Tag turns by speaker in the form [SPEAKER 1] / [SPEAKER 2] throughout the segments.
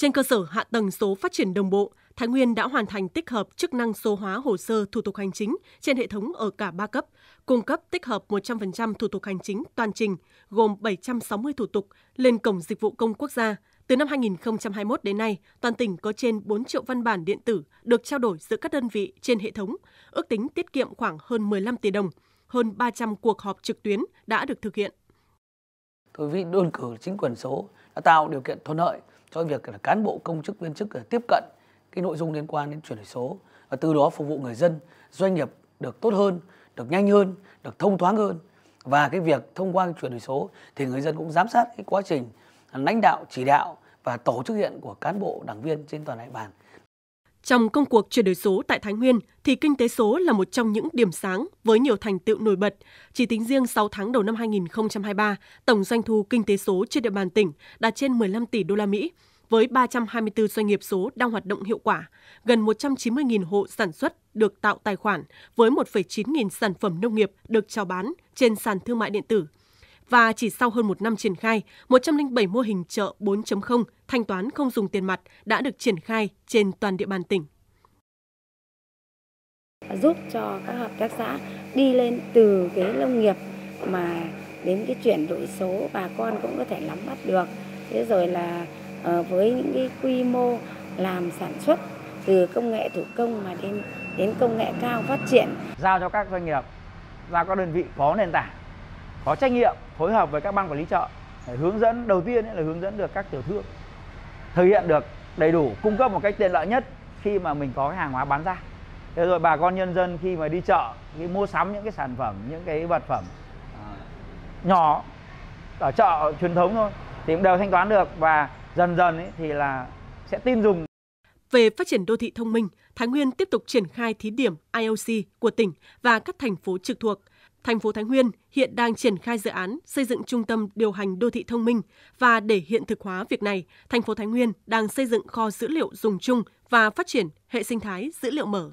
[SPEAKER 1] Trên cơ sở hạ tầng số phát triển đồng bộ, Thái Nguyên đã hoàn thành tích hợp chức năng số hóa hồ sơ thủ tục hành chính trên hệ thống ở cả 3 cấp, cung cấp tích hợp 100% thủ tục hành chính toàn trình, gồm 760 thủ tục lên cổng dịch vụ công quốc gia. Từ năm 2021 đến nay, toàn tỉnh có trên 4 triệu văn bản điện tử được trao đổi giữa các đơn vị trên hệ thống, ước tính tiết kiệm khoảng hơn 15 tỷ đồng, hơn 300 cuộc họp trực tuyến đã được thực hiện.
[SPEAKER 2] Tôi vị đơn cử chính quyền số đã tạo điều kiện thuận lợi cho việc là cán bộ công chức viên chức ờ, tiếp cận cái nội dung liên quan đến chuyển đổi số và từ đó phục vụ người dân doanh nghiệp được tốt hơn được nhanh hơn được thông thoáng hơn và cái việc thông qua chuyển đổi số thì người dân cũng giám sát cái quá trình lãnh đạo chỉ đạo và tổ chức hiện của cán bộ đảng viên trên toàn địa bàn
[SPEAKER 1] trong công cuộc chuyển đổi số tại Thái Nguyên thì kinh tế số là một trong những điểm sáng với nhiều thành tựu nổi bật. Chỉ tính riêng 6 tháng đầu năm 2023, tổng doanh thu kinh tế số trên địa bàn tỉnh đạt trên 15 tỷ đô la Mỹ, với 324 doanh nghiệp số đang hoạt động hiệu quả, gần 190.000 hộ sản xuất được tạo tài khoản với 1,9 nghìn sản phẩm nông nghiệp được chào bán trên sàn thương mại điện tử – và chỉ sau hơn một năm triển khai, 107 mô hình chợ 4.0 thanh toán không dùng tiền mặt đã được triển khai trên toàn địa bàn tỉnh.
[SPEAKER 3] Giúp cho các hợp tác xã đi lên từ cái nông nghiệp mà đến cái chuyển đổi số bà con cũng có thể nắm bắt được. Thế rồi là ờ, với những cái quy mô làm sản xuất từ công nghệ thủ công mà đến đến công nghệ cao phát triển giao cho các doanh nghiệp giao các đơn vị có nền tảng có trách nhiệm phối hợp với các ban quản lý chợ để hướng dẫn đầu tiên là hướng dẫn được các tiểu thương thực hiện được đầy đủ cung cấp một cách tiện lợi nhất khi mà mình có cái hàng hóa bán ra thế rồi bà con nhân dân khi mà đi chợ đi mua sắm những cái sản phẩm những cái vật phẩm à, nhỏ ở chợ truyền thống thôi thì cũng đều thanh toán được và dần
[SPEAKER 1] dần ấy thì là sẽ tin dùng về phát triển đô thị thông minh, Thái Nguyên tiếp tục triển khai thí điểm IOC của tỉnh và các thành phố trực thuộc, Thành phố Thái Nguyên hiện đang triển khai dự án xây dựng trung tâm điều hành đô thị thông minh và để hiện thực hóa việc này, thành phố Thái Nguyên đang xây dựng kho dữ liệu dùng chung và phát triển hệ sinh thái dữ liệu mở.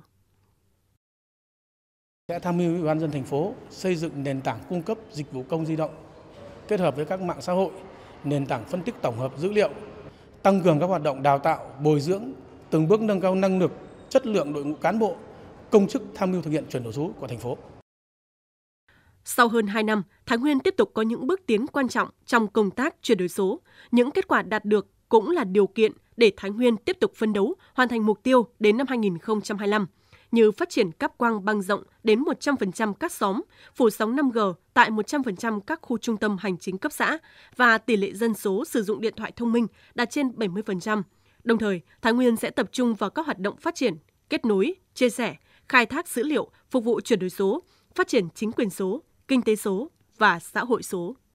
[SPEAKER 4] Sẽ tham mưu Ủy ban dân thành phố xây dựng nền tảng cung cấp dịch vụ công di động kết hợp với các mạng xã hội, nền tảng phân tích tổng hợp dữ liệu, tăng cường các hoạt động đào tạo, bồi dưỡng, từng bước nâng cao năng lực, chất lượng đội ngũ cán bộ, công chức tham mưu thực hiện chuyển đổi số của thành phố.
[SPEAKER 1] Sau hơn 2 năm, Thái Nguyên tiếp tục có những bước tiến quan trọng trong công tác chuyển đổi số. Những kết quả đạt được cũng là điều kiện để Thái Nguyên tiếp tục phân đấu hoàn thành mục tiêu đến năm 2025 như phát triển cáp quang băng rộng đến 100% các xóm, phủ sóng 5G tại 100% các khu trung tâm hành chính cấp xã và tỷ lệ dân số sử dụng điện thoại thông minh đạt trên 70%. Đồng thời, Thái Nguyên sẽ tập trung vào các hoạt động phát triển, kết nối, chia sẻ, khai thác dữ liệu phục vụ chuyển đổi số, phát triển chính quyền số, kinh tế số và xã hội số.